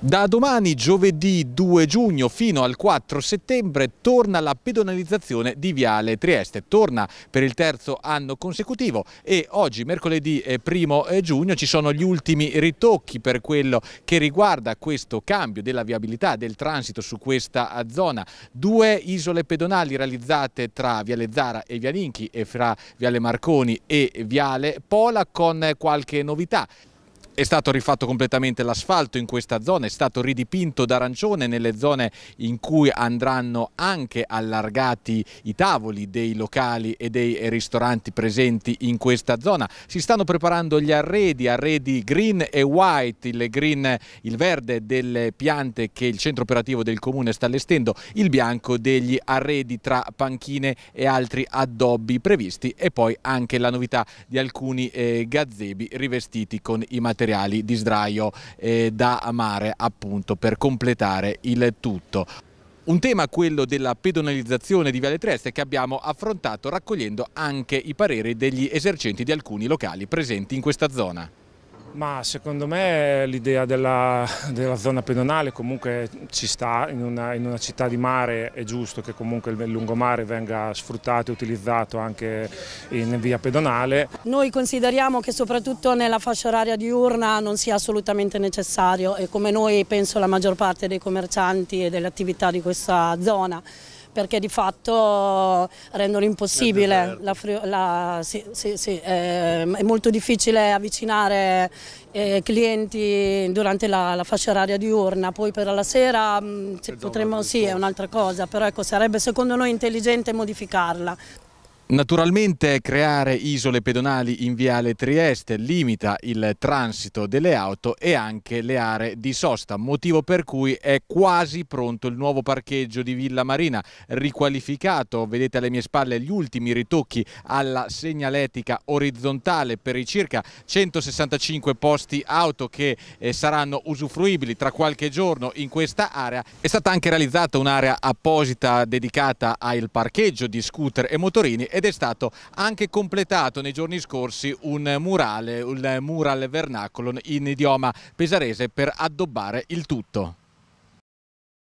Da domani, giovedì 2 giugno fino al 4 settembre, torna la pedonalizzazione di Viale Trieste. Torna per il terzo anno consecutivo e oggi, mercoledì 1 eh, giugno, ci sono gli ultimi ritocchi per quello che riguarda questo cambio della viabilità del transito su questa eh, zona. Due isole pedonali realizzate tra Viale Zara e Vialinchi e fra Viale Marconi e Viale Pola con qualche novità. È stato rifatto completamente l'asfalto in questa zona, è stato ridipinto d'arancione nelle zone in cui andranno anche allargati i tavoli dei locali e dei ristoranti presenti in questa zona. Si stanno preparando gli arredi, arredi green e white, il green, il verde delle piante che il centro operativo del comune sta allestendo, il bianco degli arredi tra panchine e altri addobbi previsti e poi anche la novità di alcuni eh, gazebi rivestiti con i materiali materiali di sdraio eh, da amare appunto per completare il tutto. Un tema quello della pedonalizzazione di Viale Trieste che abbiamo affrontato raccogliendo anche i pareri degli esercenti di alcuni locali presenti in questa zona. Ma secondo me l'idea della, della, zona pedonale comunque ci sta, in una, in una, città di mare è giusto che comunque il lungomare venga sfruttato e utilizzato anche in via pedonale. Noi consideriamo che soprattutto nella fascia oraria diurna non sia assolutamente necessario e come noi penso la maggior parte dei commercianti e delle attività di questa zona perché di fatto rendono impossibile, la, la, sì, sì, sì, eh, è molto difficile avvicinare eh, clienti durante la, la, fascia oraria diurna, poi per la sera mh, mm, potremmo, sì è un'altra cosa, però ecco, sarebbe secondo noi intelligente modificarla. Naturalmente creare isole pedonali in Viale Trieste limita il transito delle auto e anche le aree di sosta, motivo per cui è quasi pronto il nuovo parcheggio di Villa Marina, riqualificato, vedete alle mie spalle gli ultimi ritocchi alla segnaletica orizzontale per i circa 165 posti auto che eh, saranno usufruibili tra qualche giorno in questa area. È stata anche realizzata un'area apposita dedicata al parcheggio di scooter e motorini ed è stato anche completato nei giorni scorsi un murale, un mural vernacolo in idioma pesarese per addobbare il tutto.